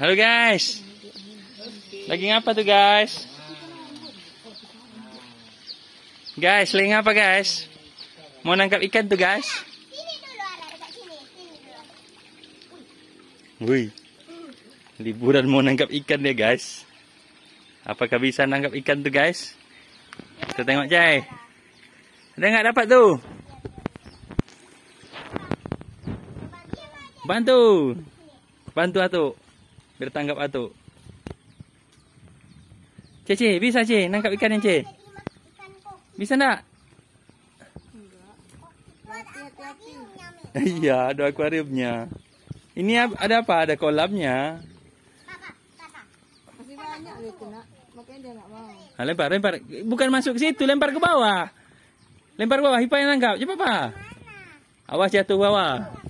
Halo guys. Lagi ngapa tuh guys? Guys, lagi ngapa guys? Mau nangkap ikan tuh guys? Wih. Liburan mau nangkap ikan ya guys. Apakah bisa nangkap ikan tuh guys? Kita tengok Jai. Ada nggak dapat tuh? Bantu. Bantu atuh bertangkap atau Cece, bisa Cece nangkap ikan yang Cece? Bisa enggak? Iya, ada akuariumnya. Ini ada apa? Ada kolamnya. Masih lempar, lempar. Bukan masuk ke situ, lempar ke bawah. Lempar ke bawah, Hipa yang nangkap. Cepat, Pak. Awas jatuh bawah.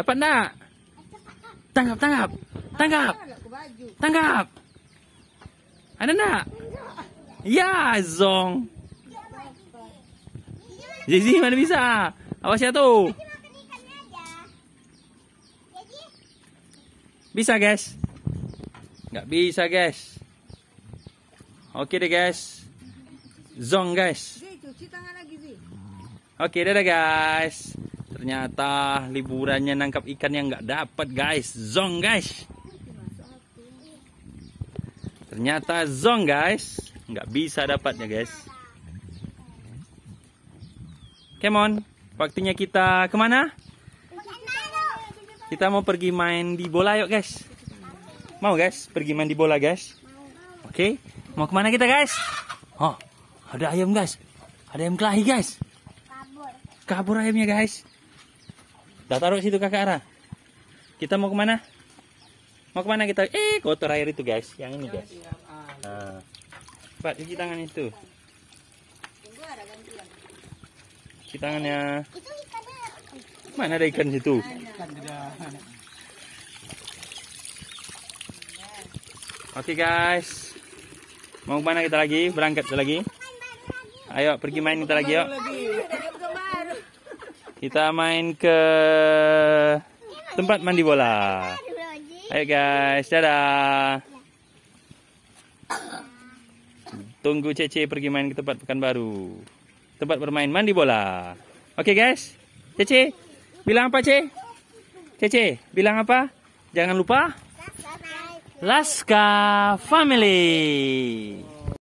Dapat nak Tangkap, tangkap. Tangkap. Tangkap. Ada nak? Ya, zong. Zizi mana bisa? apa siapa tu. Bisa guys. nggak bisa guys. Oke deh guys. Zong guys. Oke dadah guys ternyata liburannya nangkap ikan yang nggak dapat guys zong guys ternyata zong guys nggak bisa dapatnya guys come on waktunya kita kemana kita mau pergi main di bola yuk guys mau guys pergi main di bola guys oke okay. mau kemana kita guys oh ada ayam guys ada ayam kelahi guys kabur ayamnya guys Udah taruh situ kakak arah. Kita mau kemana? Mau kemana kita? Eh, kotor air itu guys. Yang ini guys. Nah. Pak, cuci tangan itu. Cuci tangannya. Mana ada ikan situ? Oke guys. Mau kemana kita lagi? Berangkat kita lagi. Ayo pergi main kita lagi yuk. Kita main ke tempat mandi bola. Ayo guys, dadah. Tunggu Cece pergi main ke tempat Pekanbaru. Tempat bermain mandi bola. Oke okay, guys. Cece, bilang apa, Ce? Cece, bilang apa? Jangan lupa Laska Family.